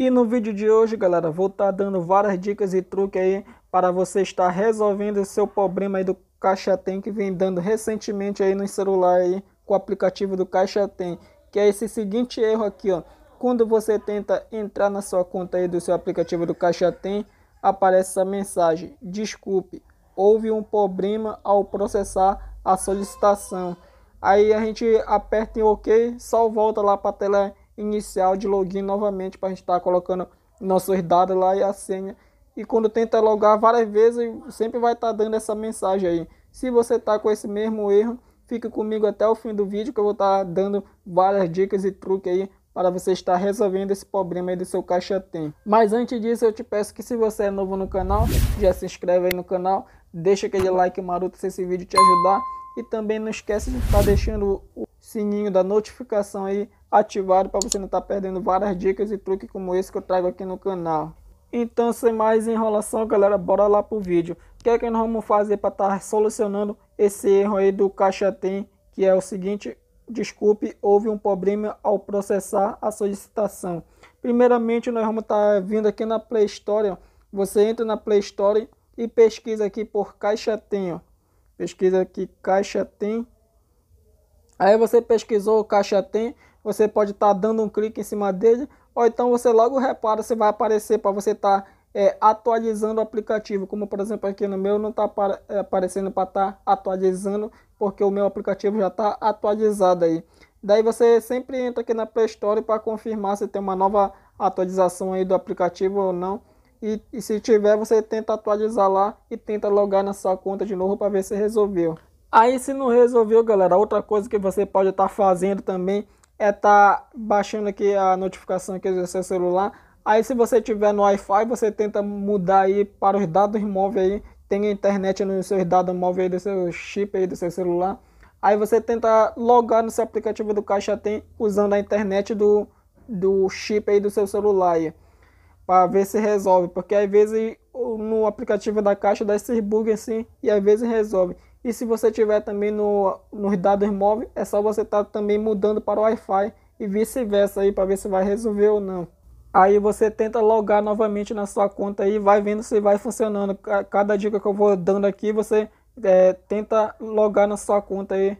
E no vídeo de hoje, galera, vou estar tá dando várias dicas e truques aí para você estar resolvendo o seu problema aí do Caixa Tem que vem dando recentemente aí no celular aí com o aplicativo do Caixa Tem, que é esse seguinte erro aqui, ó. Quando você tenta entrar na sua conta aí do seu aplicativo do Caixa Tem, aparece essa mensagem: "Desculpe, houve um problema ao processar a solicitação". Aí a gente aperta em OK, só volta lá para a tela inicial de login novamente para a gente estar tá colocando nossos dados lá e a senha. E quando tenta logar várias vezes, sempre vai estar tá dando essa mensagem aí. Se você está com esse mesmo erro, fique comigo até o fim do vídeo que eu vou estar tá dando várias dicas e truques aí para você estar resolvendo esse problema aí do seu caixa tem. Mas antes disso, eu te peço que se você é novo no canal, já se inscreve aí no canal, deixa aquele like maroto se esse vídeo te ajudar e também não esquece de estar tá deixando o sininho da notificação aí ativado para você não estar tá perdendo várias dicas e truques como esse que eu trago aqui no canal. Então, sem mais enrolação, galera, bora lá pro vídeo. O que é que nós vamos fazer para estar tá solucionando esse erro aí do Caixa Tem, que é o seguinte, desculpe, houve um problema ao processar a solicitação. Primeiramente, nós vamos estar tá vindo aqui na Play Store, ó. você entra na Play Store e pesquisa aqui por Caixa Tem, ó. pesquisa aqui Caixa Tem Aí você pesquisou o caixa tem, você pode estar tá dando um clique em cima dele, ou então você logo repara se vai aparecer para você estar tá, é, atualizando o aplicativo, como por exemplo aqui no meu não está é, aparecendo para estar tá atualizando, porque o meu aplicativo já está atualizado aí. Daí você sempre entra aqui na Play Store para confirmar se tem uma nova atualização aí do aplicativo ou não. E, e, se tiver, você tenta atualizar lá e tenta logar na sua conta de novo para ver se resolveu. Aí se não resolveu, galera, outra coisa que você pode estar tá fazendo também é estar tá baixando aqui a notificação aqui do seu celular. Aí se você tiver no Wi-Fi, você tenta mudar aí para os dados móveis aí. Tem a internet nos seus dados móveis aí, do seu chip aí, do seu celular. Aí você tenta logar no seu aplicativo do Caixa Tem usando a internet do, do chip aí do seu celular aí. Para ver se resolve, porque às vezes no aplicativo da Caixa dá esses bugs assim e às vezes resolve. E se você tiver também no, nos dados móveis, é só você estar tá também mudando para o Wi-Fi e vice-versa aí para ver se vai resolver ou não. Aí você tenta logar novamente na sua conta e vai vendo se vai funcionando. Cada dica que eu vou dando aqui, você é, tenta logar na sua conta aí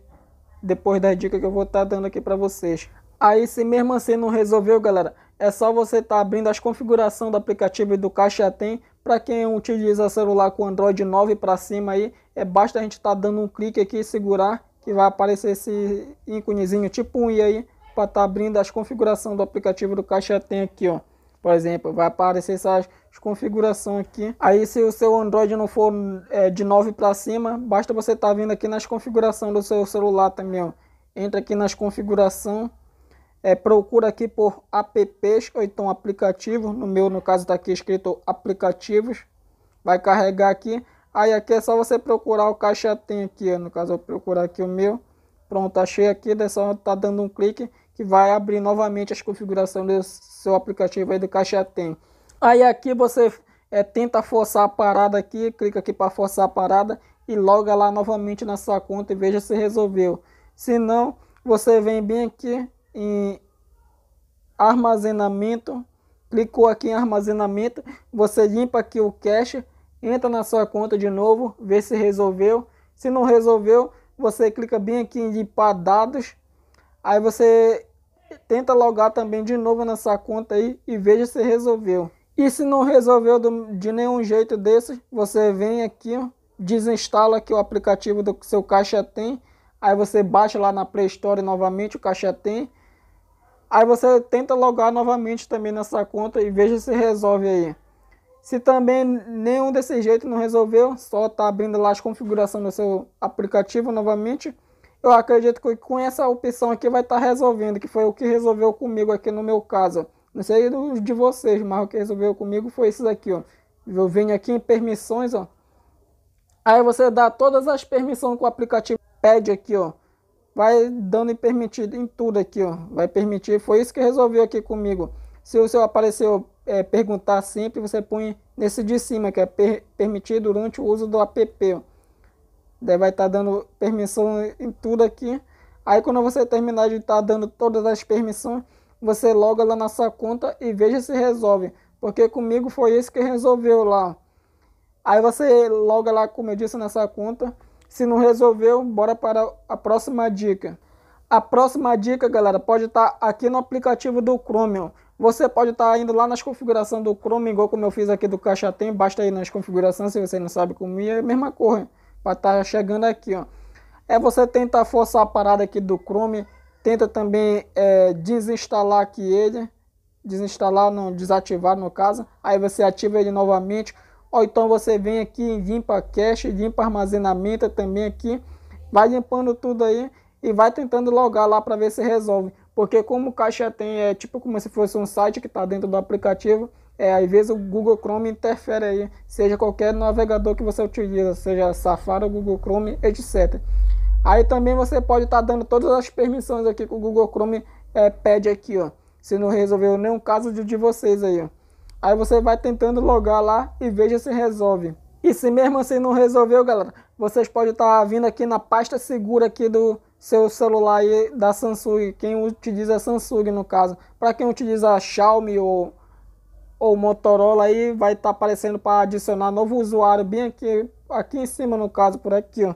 depois das dicas que eu vou estar tá dando aqui para vocês. Aí se mesmo assim não resolveu, galera, é só você estar tá abrindo as configurações do aplicativo do Caixa Tem para quem utiliza celular com Android 9 para cima aí, é basta a gente estar tá dando um clique aqui e segurar que vai aparecer esse íconezinho tipo um i aí para estar tá abrindo as configurações do aplicativo do caixa tem aqui, ó. Por exemplo, vai aparecer essas configurações aqui. Aí se o seu Android não for é, de 9 para cima, basta você estar tá vindo aqui nas configurações do seu celular também, ó. Entra aqui nas configurações é, procura aqui por apps ou então aplicativo. No meu, no caso, está aqui escrito aplicativos. Vai carregar aqui. Aí aqui é só você procurar o caixa tem aqui. No caso, eu procurar aqui o meu. Pronto, achei aqui. É só tá dando um clique que vai abrir novamente as configurações do seu aplicativo aí do caixa tem. Aí aqui você é, tenta forçar a parada aqui. Clica aqui para forçar a parada e loga lá novamente na sua conta e veja se resolveu. Se não, você vem bem aqui em armazenamento, clicou aqui em armazenamento, você limpa aqui o cache, entra na sua conta de novo, vê se resolveu. Se não resolveu, você clica bem aqui em limpar dados, aí você tenta logar também de novo na sua conta aí e veja se resolveu. E se não resolveu de nenhum jeito desses, você vem aqui, desinstala aqui o aplicativo do seu caixa tem, aí você baixa lá na Play Store novamente o caixa tem, Aí você tenta logar novamente também nessa conta e veja se resolve aí. Se também nenhum desse jeito não resolveu, só tá abrindo lá as configurações do seu aplicativo novamente. Eu acredito que com essa opção aqui vai estar tá resolvendo, que foi o que resolveu comigo aqui no meu caso. Não sei de vocês, mas o que resolveu comigo foi esses daqui, ó. Eu venho aqui em permissões, ó. Aí você dá todas as permissões que o aplicativo pede aqui, ó vai dando permitido em tudo aqui, ó. Vai permitir, foi isso que resolveu aqui comigo. Se o seu apareceu é, perguntar sempre, você põe nesse de cima, que é per permitir durante o uso do app, ó. Daí vai estar tá dando permissão em tudo aqui. Aí quando você terminar de estar tá dando todas as permissões, você loga lá na sua conta e veja se resolve. Porque comigo foi isso que resolveu lá. Aí você loga lá, como eu disse, na sua conta se não resolveu, bora para a próxima dica. A próxima dica, galera, pode estar tá aqui no aplicativo do Chrome. Você pode estar tá indo lá nas configurações do Chrome, igual como eu fiz aqui do Caixa Tem. Basta ir nas configurações, se você não sabe como ir, é a mesma coisa. Para estar tá chegando aqui, ó. É você tentar forçar a parada aqui do Chrome. Tenta também é, desinstalar aqui ele. Desinstalar, não, desativar no caso. Aí você ativa ele novamente. Ou então você vem aqui e limpa cache, limpa armazenamento é também aqui. Vai limpando tudo aí e vai tentando logar lá para ver se resolve. Porque como o caixa tem, é tipo como se fosse um site que está dentro do aplicativo, é, às vezes o Google Chrome interfere aí, seja qualquer navegador que você utiliza, seja Safari, Google Chrome, etc. Aí também você pode estar tá dando todas as permissões aqui que o Google Chrome é, pede aqui, ó. Se não resolveu nenhum caso de, de vocês aí, ó. Aí você vai tentando logar lá e veja se resolve. E se mesmo assim não resolveu, galera, vocês podem estar tá vindo aqui na pasta segura aqui do seu celular aí da Samsung. Quem utiliza Samsung no caso. Para quem utiliza Xiaomi ou, ou Motorola aí, vai estar tá aparecendo para adicionar novo usuário bem aqui, aqui em cima no caso, por aqui, ó.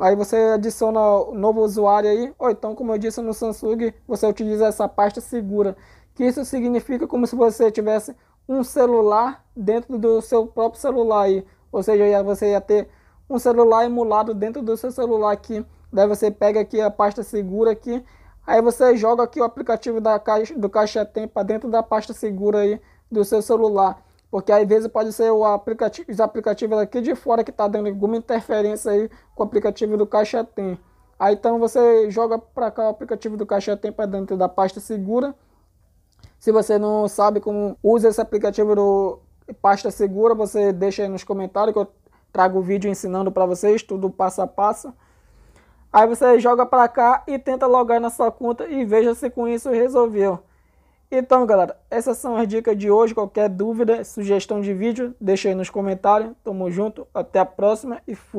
Aí você adiciona o novo usuário aí, ou então, como eu disse no Samsung, você utiliza essa pasta segura. Que isso significa como se você tivesse um celular dentro do seu próprio celular aí. Ou seja, você ia ter um celular emulado dentro do seu celular aqui. Daí você pega aqui a pasta segura aqui. Aí você joga aqui o aplicativo da caixa, do Caixa Tem para dentro da pasta segura aí do seu celular. Porque às vezes pode ser o aplicativo, os aplicativos aqui de fora que está dando alguma interferência aí com o aplicativo do Caixa Tem. Aí então você joga para cá o aplicativo do Caixa Tem para dentro da pasta segura. Se você não sabe como usa esse aplicativo do Pasta Segura, você deixa aí nos comentários que eu trago o vídeo ensinando para vocês, tudo passo a passo. Aí você joga para cá e tenta logar na sua conta e veja se com isso resolveu. Então, galera, essas são as dicas de hoje. Qualquer dúvida, sugestão de vídeo, deixa aí nos comentários. Tamo junto, até a próxima e fui.